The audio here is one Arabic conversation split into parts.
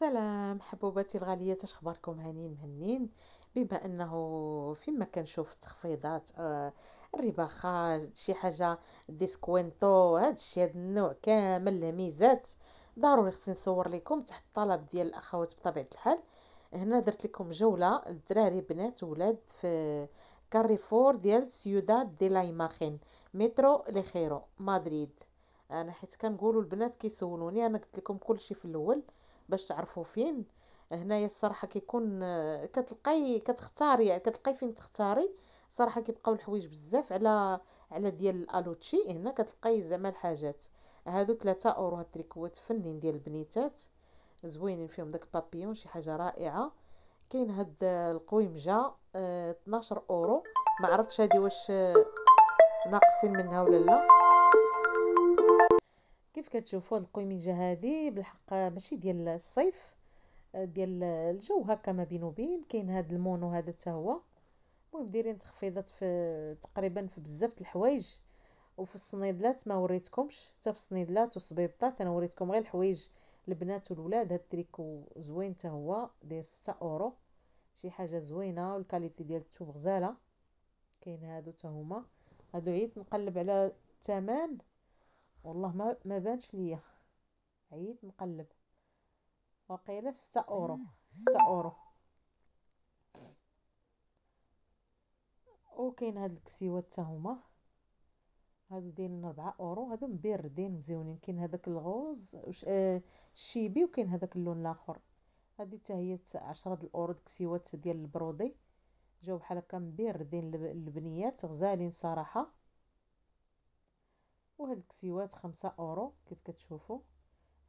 سلام حبوباتي الغاليات اش اخباركم هانين مهنين بما انه فيما كنشوف التخفيضات آه الرباخات شي حاجه ديسكوينتو هادشي هاد النوع كامل الميزات ضروري خصني نصور لكم تحت الطلب ديال الاخوات بطبيعه الحال هنا درت لكم جوله الدراري بنات ولاد في كاريفور ديال سيوداد دي لايماخين مترو لخيرو مدريد انا حيت كنقولوا البنات كيسولوني انا قلت لكم كلشي في الاول باش تعرفوا فين هنايا الصراحه كيكون آه، كتلقاي كتختاري يعني كتلقاي فين تختاري صراحه كيبقاو الحوايج بزاف على على ديال الالوتشي هنا كتلقاي زعما الحاجات هادو 3 اورو هاد التريكوات فنين ديال البنيتات زوينين فيهم داك بابيون شي حاجه رائعه كاين هاد آه، القويمجه اه 12 اورو ما عرفتش هادي واش آه، ناقصين منها ولا لا كيف كتشوفوا هاد القميجه هذه بالحق ماشي ديال الصيف آه، ديال الجو هكا ما بين وبين كاين هاد المونو هذا حتى هو المهم دايرين تخفيضات في تقريبا في بزاف د الحوايج وفي الصنيدلات ما وريتكمش حتى في الصنيدلات وصبيبطات انا وريتكم غير الحوايج البنات والولاد هاد التريكو زوين حتى هو داير 6 اورو شي حاجه زوينه والكاليتي ديال الثوب غزاله كاين هادو حتى هما هادو عييت نقلب على الثمن والله ما ما بانش ليا عييت نقلب وقيله ستة اورو ستة اورو وكاين هاد الكسيوات حتى هما هادو دايرين ربعة اورو هادو مبردين مزيونين كاين هذاك الغوز وش آه، الشيبي وكاين هذاك اللون الاخر هادي حتى هي عشرة د الاورو الكسيوات ديال البرودي جاو بحال هكا مبردين البنيات غزالين صراحه وهاد الكسيوات خمسة اورو كيف كتشوفوا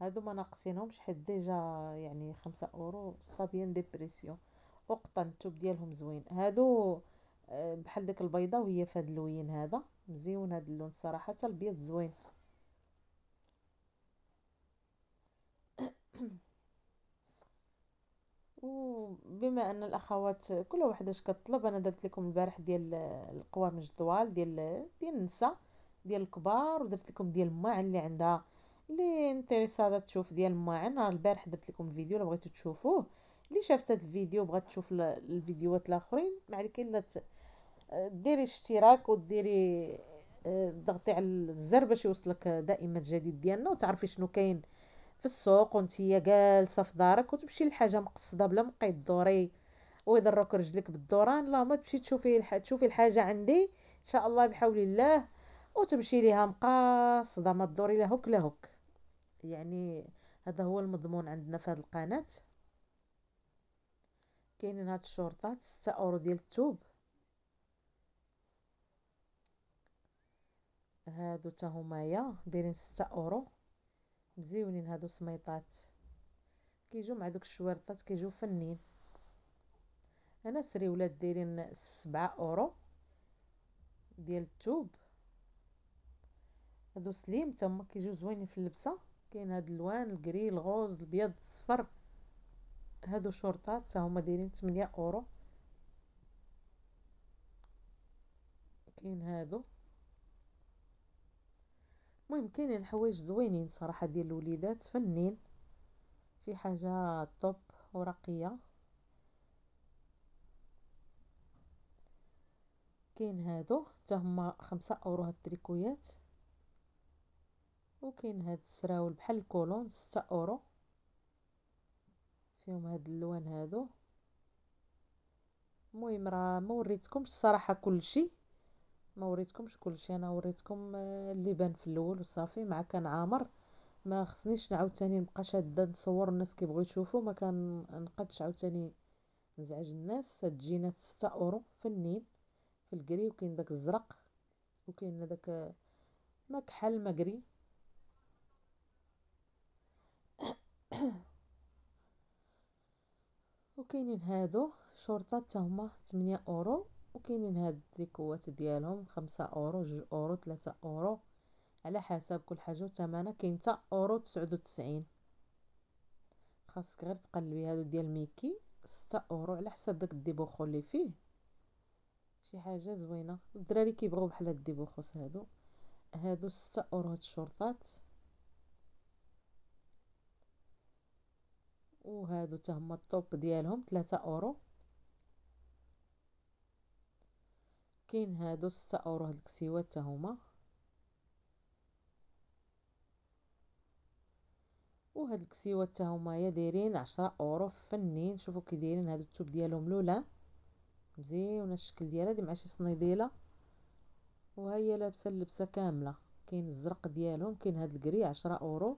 هادو ما ناقصينهمش حيت ديجا يعني خمسة اورو سطا بيان دي بريسيو وقطن التوب ديالهم زوين هادو آه، بحال داك البيضه وهي في هاد اللوين هذا مزيون هاد اللون صراحة البيض زوين وبما ان الاخوات كل واحده اش كطلب انا درت لكم البارح ديال القوامج طوال ديال ديال النساء ديال الكبار ودرت لكم ديال الماعن اللي عندها اللي انتريسادا تشوف ديال الماعن راه البارح درت لكم فيديو لو بغيتو تشوفوه اللي شافت هذا الفيديو بغات تشوف الفيديوهات الاخرين ما عليك الا ديري اشتراك وديري آه، ضغطي على الزر باش يوصلك دائما الجديد ديالنا وتعرفي شنو كاين في السوق وانتي جالسه في دارك وتمشي لحاجه مقصده بلا ما دوري ويضرك رجلك بالدوران لا ما تمشي تشوفي تشوفي الحاجه عندي ان شاء الله بحول الله وتمشي ليها مقاصده ما تدوري لا هوك لا يعني هذا هو المضمون عندنا في هذه القناه كاينين هاد الشرطات ستة اورو ديال الثوب هادو حتى همايا دايرين ستة اورو مزيونين هادو سميطات كيجيو مع دوك الشورطات كيجيو فنين انا سري ولاد دايرين سبعة اورو ديال الثوب هادو سليم تا هما كيجيو زوينين في اللبسه كاين هاد الوان الكري الغوز الابيض الصفر هادو شورطات تا هما دايرين 8 اورو كاين هادو المهم كاينين حوايج زوينين صراحه ديال الوليدات فنين شي حاجه طوب ورقيه كاين هادو حتى هما خمسة اورو هاد التريكويات وكاين هاد السراول بحال الكولون ستة اورو فيهم هاد اللوان هادو المهم راه ما وريتكمش الصراحه كلشي ما وريتكمش كلشي انا وريتكم آه، اللي بان في الاول وصافي مع كان عامر ما خصنيش عاوتاني نبقى شاده نصور الناس كيبغيو يشوفوا ما كان نقدش عاوتاني نزعج الناس تجينا 6 اورو فنين في الكري وكاين داك الزرق وكاين داك آه، ما كحل ما كري وكاينين هادو شرطة حتى هما 8 اورو وكاينين هاد التريكوات ديالهم 5 اورو 2 اورو 3 اورو على حسب كل حاجه وثمنها كاين حتى اورو 99 خاصك غير تقلبي هادو ديال ميكي 6 اورو على حسب داك الديبوخو اللي فيه شي حاجه زوينه الدراري كيبغيو بحال هاد الديبوخوس هادو هادو 6 اورو هاد الشرطات وهادو تهما الطوب ديالهم ثلاثة اورو كاين هادو ستة اورو هاد الكسيوات تهما وهاد الكسيوات تهما يا دايرين عشرة اورو فنين شوفو كي دايرين هادو التوب ديالهم لولا مزيون الشكل ديالها هادي مع شي صنيديله وهي لابسه اللبسه كامله كاين الزرق ديالهم كاين هاد الكري عشرة اورو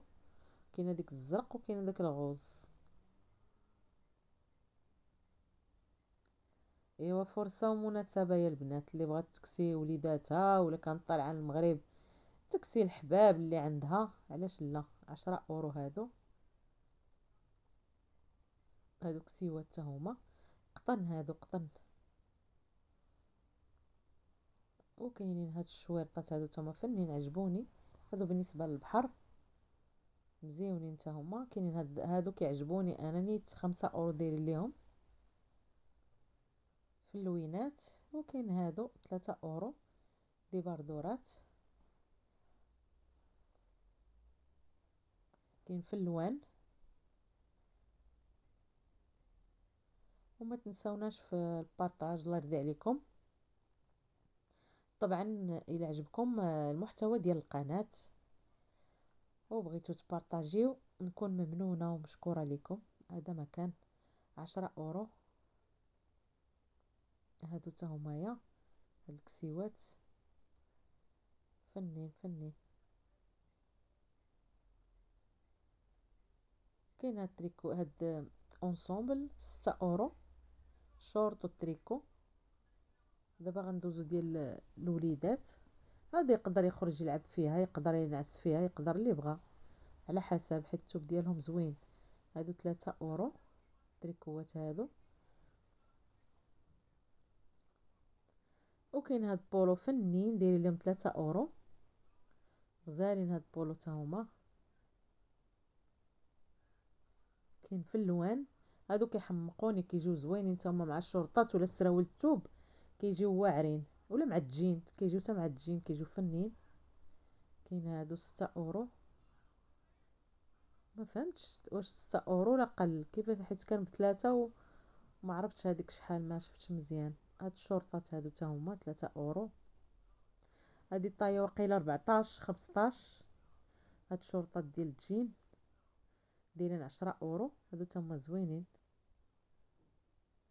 كاين هاديك الزرق وكاين هذاك الغوز ايوا فرصه ومناسبه يا البنات اللي بغات تكسي وليداتها ولا كانت طالعه المغرب تكسي الحباب اللي عندها علاش لا عشرة اورو هادو هادو كسيوات هما قطن هادو قطن وكاينين هاد الشويرطات هادو تما فنين عجبوني هادو بالنسبه للبحر مزيونين حتى هما كاينين هاد هادو كيعجبوني انا نيت خمسة اورو دايرين ليهم في اللوينات وكاين هادو ثلاثة اورو دي بردورات كاين في اللوان وما تنسوناش في البارتاج الله يرضي عليكم طبعا الى عجبكم المحتوى ديال القناه وبغيتو تبارطاجيو نكون ممنونه ومشكوره لكم هذا مكان كان 10 اورو هادو حتى همايا هاد الكسيوات فنين فنين كاين هاد التريكو هاد اونصومبل ستة اورو شورت وتريكو دابا غندوزو ديال الوليدات هادي يقدر يخرج يلعب فيها يقدر ينعس فيها يقدر اللي بغا على حسب حيت الثوب ديالهم زوين هادو 3 اورو تريكوات هادو وكاين هاد بولو فنين داير لهم 3 اورو غزالين هاد بولو تا هما كاين في اللوان هادو كيحمقوني كيجيو زوينين تا هما مع الشرطات ولا السراول التوب كيجيو واعرين ولا مع الجين كيجيو تا مع الجين كيجيو فنين كاين هادو 6 اورو ما فهمتش واش 6 اورو ولا قل كيفاش حيت كان بثلاثه وما عرفتش هذيك شحال ما شفتش مزيان هاد الشرطات هادو حتى هما 3 اورو هادي الطايه واقيلا 14 15 هاد الشرطات ديال الجين دايرين 10 اورو هادو حتى هما زوينين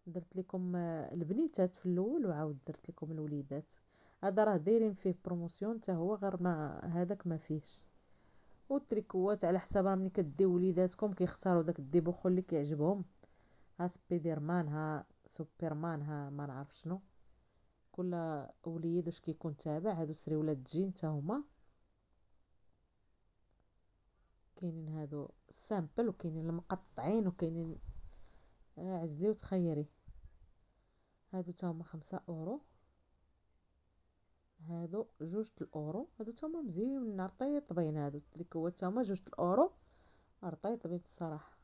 درت لكم آه، البنيتات في الاول وعاود درت لكم الوليدات هذا راه دايرين فيه بروموسيون حتى هو غير ما هذاك ما فيهش والتريكوات على حساب راه ملي كديو وليداتكم كيختاروا داك الديبوخو اللي كيعجبهم ها سبيديرمان ها سوبرمان ها ما نعرف شنو كل وليد واش كيكون تابع هادو سري ولاد جين حتى هما كاينين هادو سامبل وكاينين المقطعين وكاينين آه، عزلي وتخيري هادو تا هما خمسة اورو هادو جوج الاورو هادو تا هما مزيون رطيط بين هادو التريكوات تا هما جوج الاورو رطيطبين الصراحه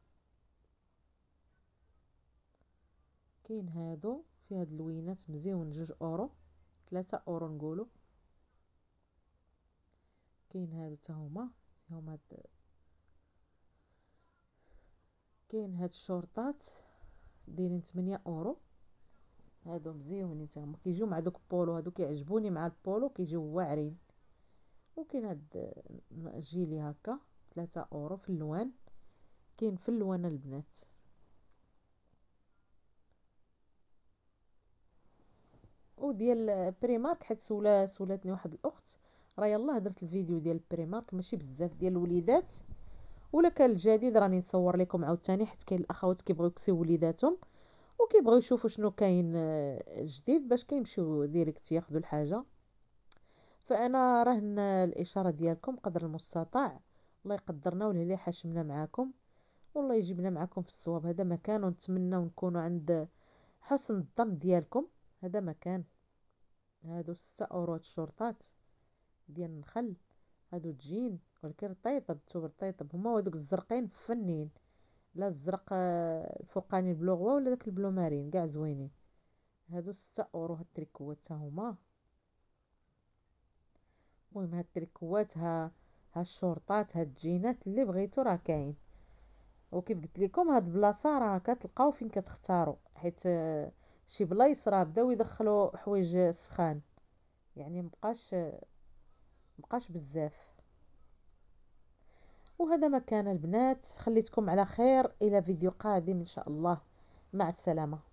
كاين هادو في هاد اللوينات مزيون جوج اورو ثلاثة اورو نقولو كاين هادو تا هما فيهم هاد كاين هاد الشورطات دايرين 8 اورو هادو مزيونين تا هما كيجيو مع دوك بولو هادو كيعجبوني مع البولو كيجيو واعرين وكاين هاد جيلي هكا ثلاثة اورو في اللوان كاين في اللوان البنات وديال بريمارك حيت سولا سولاتني واحد الاخت راه يلاه درت الفيديو ديال بريمارك ماشي بزاف ديال الوليدات ولا كان الجديد راني نصور لكم عاوتاني حيت كاين الاخوات كيبغيو يكسيو وليداتهم وكيبغيو يشوفوا شنو كاين آه، جديد باش كيمشيو ديريكت ياخذوا الحاجه فانا رهن الاشاره ديالكم قدر المستطاع الله يقدرنا والهلا حاشمنا معاكم والله يجيبنا معاكم في الصواب هذا مكان ونتمنى ونكونوا عند حسن الظن ديالكم هذا مكان هادو السأورات الشرطات ديال النخل هادو تجين ولكن رطيطب التوب رطيطب هما هادوك الزرقين فنين لا الزرق آه، الفوقاني البلوغوا ولا داك البلو مارين كاع زوينين هادو ستة اورو هاد التريكوات تا هما المهم هاد التريكوات ها ها هاد الجينات اللي بغيتو راه كاين وكيف قلت لكم هاد البلاصه راه كتلقاو فين كتختاروا حيت آه، شي بلايص راه بداو يدخلوا حوايج سخان يعني مبقاش آه، مبقاش بزاف وهذا ما كان البنات خليتكم على خير الى فيديو قادم ان شاء الله مع السلامه